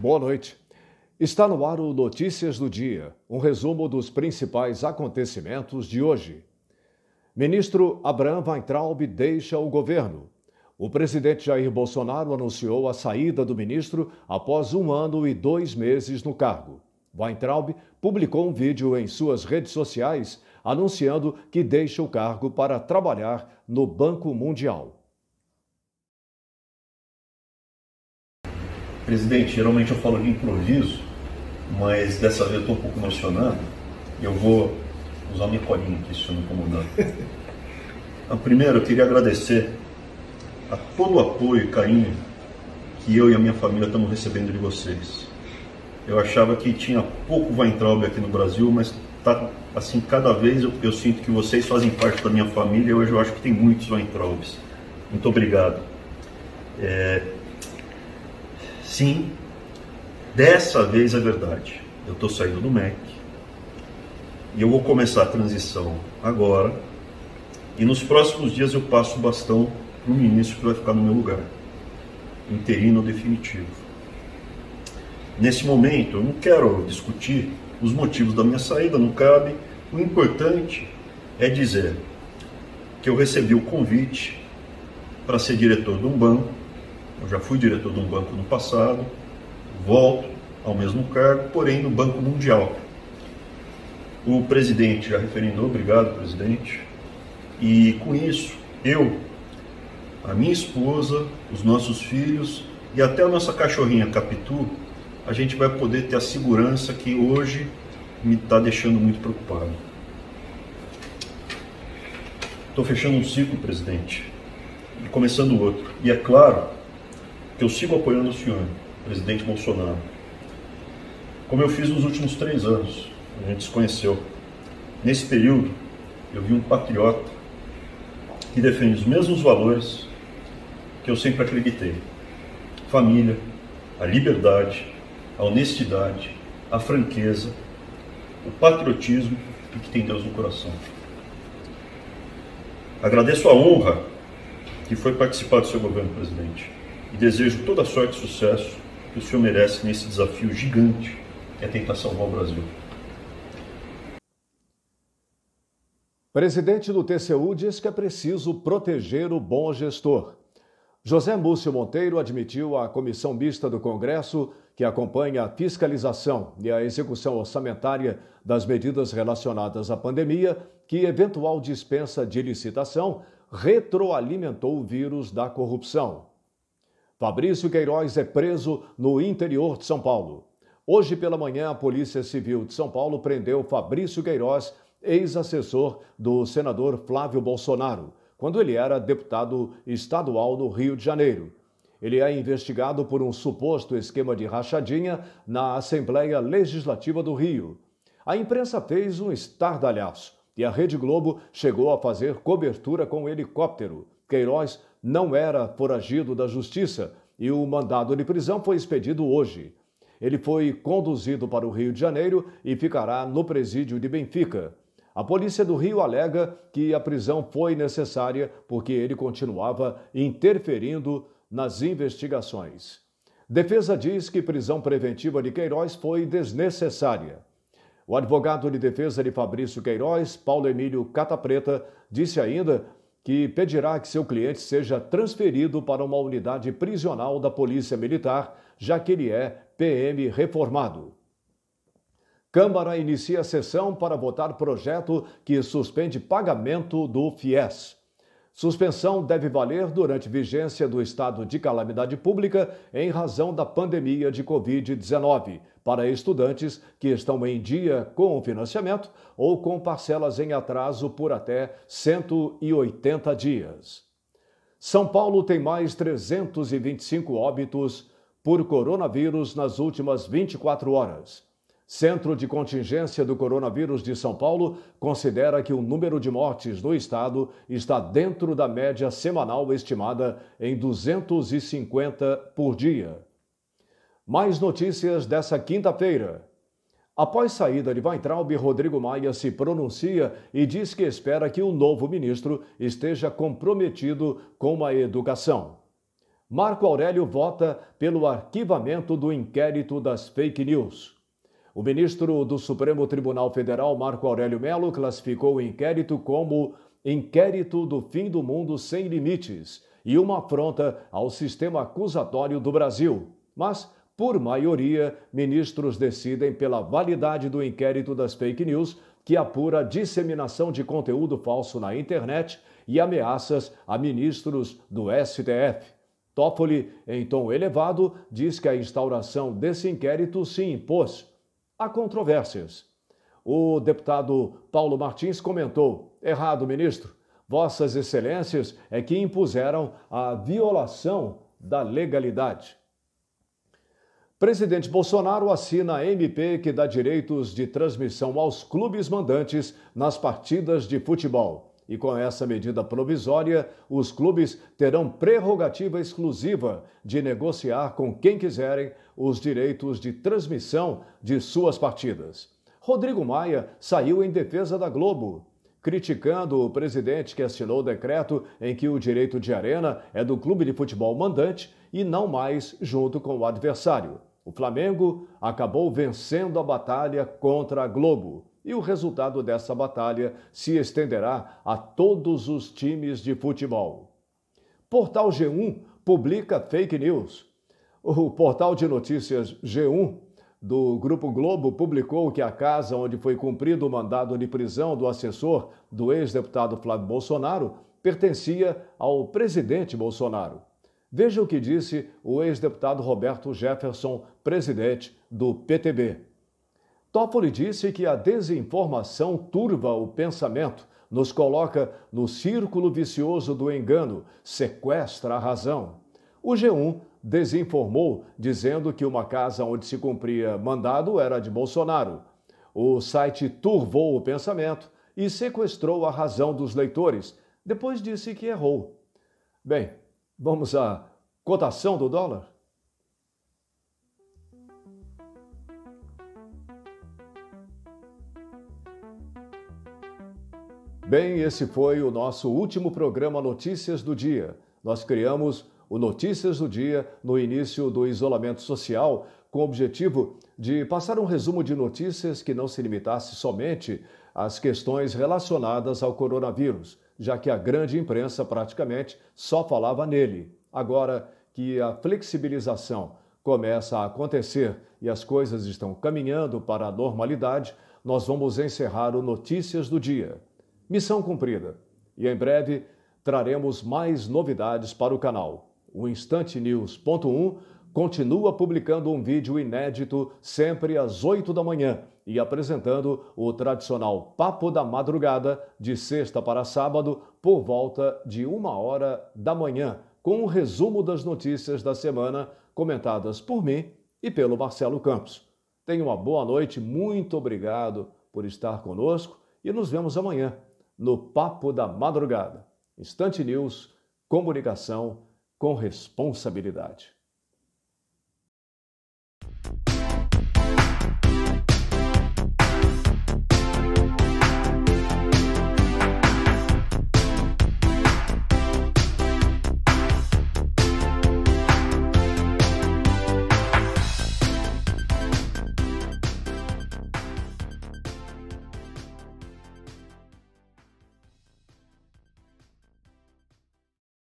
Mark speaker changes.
Speaker 1: Boa noite. Está no ar o Notícias do Dia, um resumo dos principais acontecimentos de hoje. Ministro Abraham Weintraub deixa o governo. O presidente Jair Bolsonaro anunciou a saída do ministro após um ano e dois meses no cargo. Weintraub publicou um vídeo em suas redes sociais anunciando que deixa o cargo para trabalhar no Banco Mundial.
Speaker 2: Presidente, geralmente eu falo de improviso, mas dessa vez eu estou um pouco emocionado. Eu vou usar minha colinha aqui, se eu não incomodar. Então, primeiro, eu queria agradecer a todo o apoio e carinho que eu e a minha família estamos recebendo de vocês. Eu achava que tinha pouco Weintraub aqui no Brasil, mas tá assim, cada vez eu, eu sinto que vocês fazem parte da minha família e hoje eu acho que tem muitos Weintraubs. Muito obrigado. É, Sim, dessa vez é verdade. Eu estou saindo do MEC e eu vou começar a transição agora. E nos próximos dias eu passo o bastão para o ministro que vai ficar no meu lugar, interino ou definitivo. Nesse momento eu não quero discutir os motivos da minha saída, não cabe. O importante é dizer que eu recebi o convite para ser diretor de um banco eu já fui diretor de um banco no passado, volto ao mesmo cargo, porém no Banco Mundial. O presidente já referindo, obrigado presidente, e com isso eu, a minha esposa, os nossos filhos e até a nossa cachorrinha Capitu, a gente vai poder ter a segurança que hoje me está deixando muito preocupado. Estou fechando um ciclo, presidente, e começando outro. E é claro que eu sigo apoiando o senhor, presidente Bolsonaro, como eu fiz nos últimos três anos, a gente se conheceu. Nesse período, eu vi um patriota que defende os mesmos valores que eu sempre acreditei: família, a liberdade, a honestidade, a franqueza, o patriotismo e que tem Deus no coração. Agradeço a honra que foi participar do seu governo, presidente e desejo toda sorte e sucesso que o senhor merece nesse desafio gigante que é tentar salvar o Brasil.
Speaker 1: Presidente do TCU diz que é preciso proteger o bom gestor. José Múcio Monteiro admitiu à comissão mista do Congresso, que acompanha a fiscalização e a execução orçamentária das medidas relacionadas à pandemia, que eventual dispensa de licitação retroalimentou o vírus da corrupção. Fabrício Queiroz é preso no interior de São Paulo. Hoje pela manhã, a Polícia Civil de São Paulo prendeu Fabrício Queiroz, ex-assessor do senador Flávio Bolsonaro, quando ele era deputado estadual no Rio de Janeiro. Ele é investigado por um suposto esquema de rachadinha na Assembleia Legislativa do Rio. A imprensa fez um estardalhaço e a Rede Globo chegou a fazer cobertura com helicóptero. Queiroz não era foragido da justiça e o mandado de prisão foi expedido hoje. Ele foi conduzido para o Rio de Janeiro e ficará no presídio de Benfica. A polícia do Rio alega que a prisão foi necessária porque ele continuava interferindo nas investigações. Defesa diz que prisão preventiva de Queiroz foi desnecessária. O advogado de defesa de Fabrício Queiroz, Paulo Emílio Catapreta, disse ainda que pedirá que seu cliente seja transferido para uma unidade prisional da Polícia Militar, já que ele é PM reformado. Câmara inicia a sessão para votar projeto que suspende pagamento do FIES. Suspensão deve valer durante vigência do estado de calamidade pública em razão da pandemia de Covid-19 para estudantes que estão em dia com o financiamento ou com parcelas em atraso por até 180 dias. São Paulo tem mais 325 óbitos por coronavírus nas últimas 24 horas. Centro de Contingência do Coronavírus de São Paulo considera que o número de mortes no estado está dentro da média semanal estimada em 250 por dia. Mais notícias dessa quinta-feira. Após saída de Weintraub, Rodrigo Maia se pronuncia e diz que espera que o novo ministro esteja comprometido com a educação. Marco Aurélio vota pelo arquivamento do inquérito das fake news. O ministro do Supremo Tribunal Federal, Marco Aurélio Melo, classificou o inquérito como inquérito do fim do mundo sem limites e uma afronta ao sistema acusatório do Brasil. Mas, por maioria, ministros decidem pela validade do inquérito das fake news, que apura disseminação de conteúdo falso na internet e ameaças a ministros do STF. Toffoli, em tom elevado, diz que a instauração desse inquérito se impôs há controvérsias. O deputado Paulo Martins comentou: errado, ministro. Vossas Excelências é que impuseram a violação da legalidade. Presidente Bolsonaro assina a MP que dá direitos de transmissão aos clubes mandantes nas partidas de futebol. E com essa medida provisória, os clubes terão prerrogativa exclusiva de negociar com quem quiserem os direitos de transmissão de suas partidas. Rodrigo Maia saiu em defesa da Globo, criticando o presidente que assinou o decreto em que o direito de arena é do clube de futebol mandante e não mais junto com o adversário. O Flamengo acabou vencendo a batalha contra a Globo e o resultado dessa batalha se estenderá a todos os times de futebol. Portal G1 publica fake news. O portal de notícias G1 do Grupo Globo publicou que a casa onde foi cumprido o mandado de prisão do assessor do ex-deputado Flávio Bolsonaro pertencia ao presidente Bolsonaro. Veja o que disse o ex-deputado Roberto Jefferson, presidente do PTB. Toffoli disse que a desinformação turva o pensamento, nos coloca no círculo vicioso do engano, sequestra a razão. O G1 desinformou dizendo que uma casa onde se cumpria mandado era de Bolsonaro. O site turvou o pensamento e sequestrou a razão dos leitores. Depois disse que errou. Bem, vamos à cotação do dólar? Bem, esse foi o nosso último programa Notícias do Dia. Nós criamos o Notícias do Dia no início do isolamento social, com o objetivo de passar um resumo de notícias que não se limitasse somente às questões relacionadas ao coronavírus, já que a grande imprensa praticamente só falava nele. Agora que a flexibilização começa a acontecer e as coisas estão caminhando para a normalidade, nós vamos encerrar o Notícias do Dia. Missão cumprida. E em breve traremos mais novidades para o canal. O Instante News.1 continua publicando um vídeo inédito sempre às 8 da manhã e apresentando o tradicional Papo da Madrugada de sexta para sábado por volta de uma hora da manhã, com um resumo das notícias da semana comentadas por mim e pelo Marcelo Campos. Tenha uma boa noite, muito obrigado por estar conosco e nos vemos amanhã no Papo da Madrugada. Instante News, comunicação com responsabilidade.